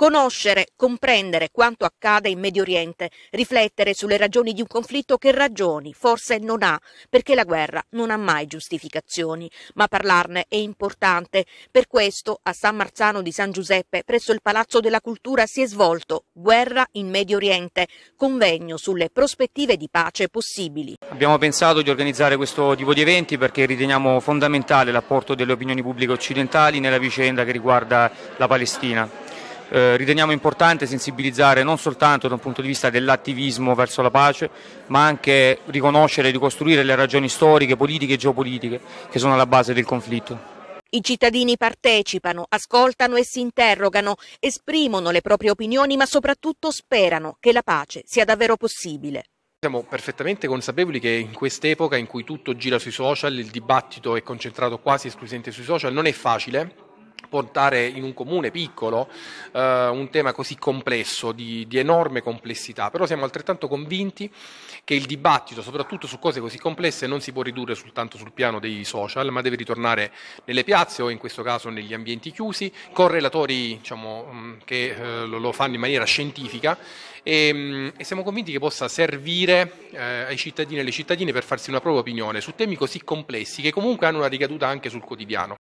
Conoscere, comprendere quanto accade in Medio Oriente, riflettere sulle ragioni di un conflitto che ragioni forse non ha, perché la guerra non ha mai giustificazioni, ma parlarne è importante. Per questo a San Marzano di San Giuseppe, presso il Palazzo della Cultura, si è svolto Guerra in Medio Oriente, convegno sulle prospettive di pace possibili. Abbiamo pensato di organizzare questo tipo di eventi perché riteniamo fondamentale l'apporto delle opinioni pubbliche occidentali nella vicenda che riguarda la Palestina. Eh, riteniamo importante sensibilizzare non soltanto da un punto di vista dell'attivismo verso la pace, ma anche riconoscere e ricostruire le ragioni storiche, politiche e geopolitiche che sono alla base del conflitto. I cittadini partecipano, ascoltano e si interrogano, esprimono le proprie opinioni, ma soprattutto sperano che la pace sia davvero possibile. Siamo perfettamente consapevoli che in quest'epoca in cui tutto gira sui social, il dibattito è concentrato quasi esclusivamente sui social, non è facile portare in un comune piccolo eh, un tema così complesso, di, di, enorme complessità, però siamo altrettanto convinti che il dibattito, soprattutto su cose così complesse, non si può ridurre soltanto sul piano dei social, ma deve ritornare nelle piazze o in questo caso negli ambienti chiusi, con relatori diciamo, mm, che eh, lo fanno in maniera scientifica e, mm, e siamo convinti che possa servire eh, ai cittadini e alle cittadine per farsi una propria opinione su temi così complessi che comunque hanno una ricaduta anche sul quotidiano.